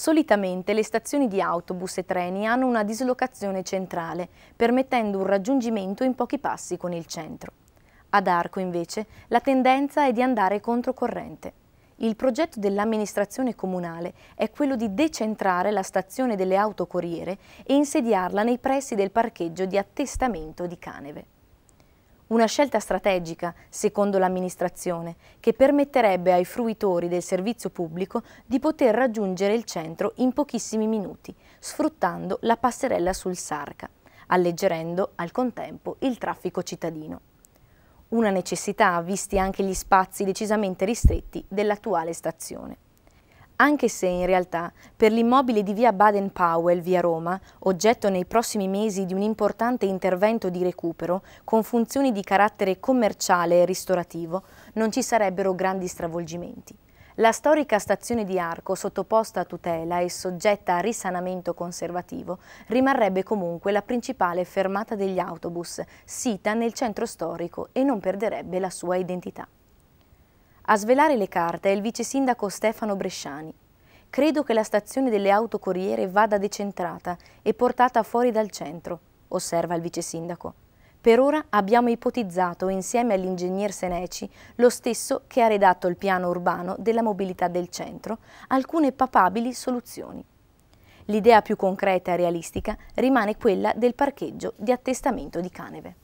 Solitamente le stazioni di autobus e treni hanno una dislocazione centrale, permettendo un raggiungimento in pochi passi con il centro. Ad Arco, invece, la tendenza è di andare controcorrente. Il progetto dell'amministrazione comunale è quello di decentrare la stazione delle autocorriere e insediarla nei pressi del parcheggio di attestamento di Caneve. Una scelta strategica, secondo l'amministrazione, che permetterebbe ai fruitori del servizio pubblico di poter raggiungere il centro in pochissimi minuti, sfruttando la passerella sul Sarca, alleggerendo al contempo il traffico cittadino. Una necessità, visti anche gli spazi decisamente ristretti dell'attuale stazione anche se in realtà per l'immobile di via Baden-Powell, via Roma, oggetto nei prossimi mesi di un importante intervento di recupero con funzioni di carattere commerciale e ristorativo, non ci sarebbero grandi stravolgimenti. La storica stazione di Arco, sottoposta a tutela e soggetta a risanamento conservativo, rimarrebbe comunque la principale fermata degli autobus, sita nel centro storico e non perderebbe la sua identità. A svelare le carte è il vice sindaco Stefano Bresciani. Credo che la stazione delle autocorriere vada decentrata e portata fuori dal centro, osserva il vice sindaco. Per ora abbiamo ipotizzato insieme all'ingegner Seneci, lo stesso che ha redatto il piano urbano della mobilità del centro, alcune papabili soluzioni. L'idea più concreta e realistica rimane quella del parcheggio di attestamento di Caneve.